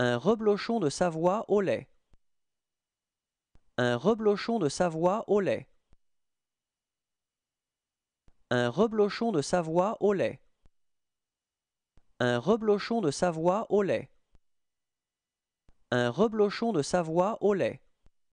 Un reblochon de Savoie au lait. Un reblochon de Savoie au lait. Un reblochon de Savoie au lait. Un reblochon de Savoie au lait. Un reblochon de Savoie au lait.